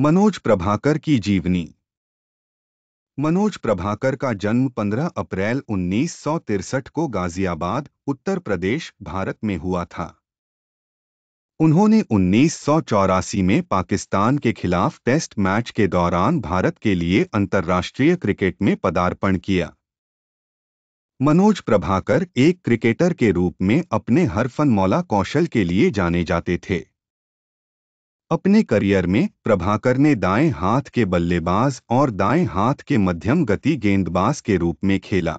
मनोज प्रभाकर की जीवनी मनोज प्रभाकर का जन्म 15 अप्रैल उन्नीस को गाजियाबाद उत्तर प्रदेश भारत में हुआ था उन्होंने उन्नीस में पाकिस्तान के खिलाफ टेस्ट मैच के दौरान भारत के लिए अंतर्राष्ट्रीय क्रिकेट में पदार्पण किया मनोज प्रभाकर एक क्रिकेटर के रूप में अपने हरफनमौला कौशल के लिए जाने जाते थे अपने करियर में प्रभाकर ने दाएं हाथ के बल्लेबाज और दाएं हाथ के मध्यम गति गेंदबाज के रूप में खेला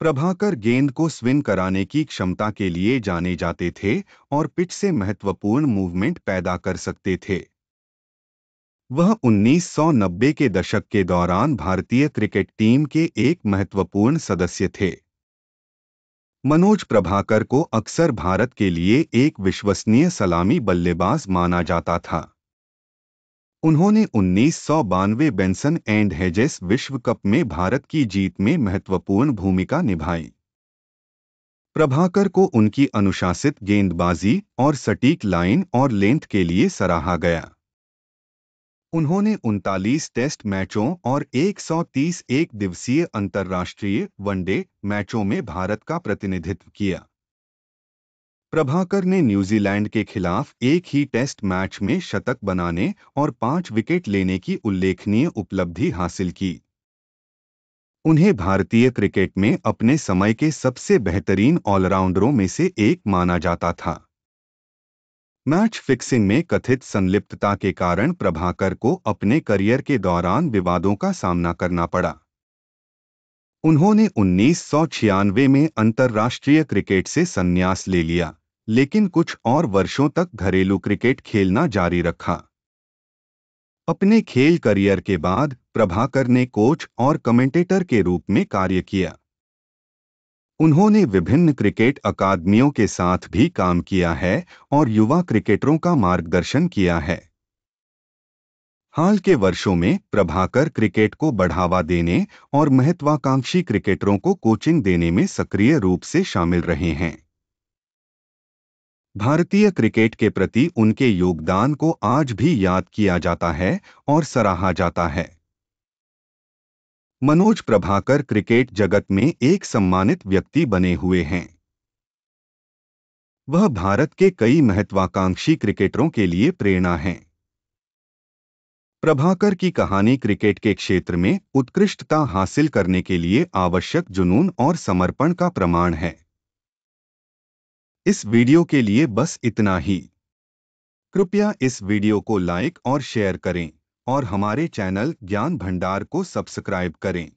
प्रभाकर गेंद को स्विंग कराने की क्षमता के लिए जाने जाते थे और पिच से महत्वपूर्ण मूवमेंट पैदा कर सकते थे वह 1990 के दशक के दौरान भारतीय क्रिकेट टीम के एक महत्वपूर्ण सदस्य थे मनोज प्रभाकर को अक्सर भारत के लिए एक विश्वसनीय सलामी बल्लेबाज माना जाता था उन्होंने उन्नीस सौ बानवे बेंसन एंड हेजेस विश्व कप में भारत की जीत में महत्वपूर्ण भूमिका निभाई प्रभाकर को उनकी अनुशासित गेंदबाजी और सटीक लाइन और लेंथ के लिए सराहा गया उन्होंने उनतालीस टेस्ट मैचों और 130 एक दिवसीय अंतर्राष्ट्रीय वनडे मैचों में भारत का प्रतिनिधित्व किया प्रभाकर ने न्यूजीलैंड के खिलाफ एक ही टेस्ट मैच में शतक बनाने और पांच विकेट लेने की उल्लेखनीय उपलब्धि हासिल की उन्हें भारतीय क्रिकेट में अपने समय के सबसे बेहतरीन ऑलराउंडरों में से एक माना जाता था मैच फिक्सिंग में कथित संलिप्तता के कारण प्रभाकर को अपने करियर के दौरान विवादों का सामना करना पड़ा उन्होंने उन्नीस में अंतर्राष्ट्रीय क्रिकेट से संन्यास ले लिया लेकिन कुछ और वर्षों तक घरेलू क्रिकेट खेलना जारी रखा अपने खेल करियर के बाद प्रभाकर ने कोच और कमेंटेटर के रूप में कार्य किया उन्होंने विभिन्न क्रिकेट अकादमियों के साथ भी काम किया है और युवा क्रिकेटरों का मार्गदर्शन किया है हाल के वर्षों में प्रभाकर क्रिकेट को बढ़ावा देने और महत्वाकांक्षी क्रिकेटरों को कोचिंग देने में सक्रिय रूप से शामिल रहे हैं भारतीय क्रिकेट के प्रति उनके योगदान को आज भी याद किया जाता है और सराहा जाता है मनोज प्रभाकर क्रिकेट जगत में एक सम्मानित व्यक्ति बने हुए हैं वह भारत के कई महत्वाकांक्षी क्रिकेटरों के लिए प्रेरणा हैं प्रभाकर की कहानी क्रिकेट के क्षेत्र में उत्कृष्टता हासिल करने के लिए आवश्यक जुनून और समर्पण का प्रमाण है इस वीडियो के लिए बस इतना ही कृपया इस वीडियो को लाइक और शेयर करें और हमारे चैनल ज्ञान भंडार को सब्सक्राइब करें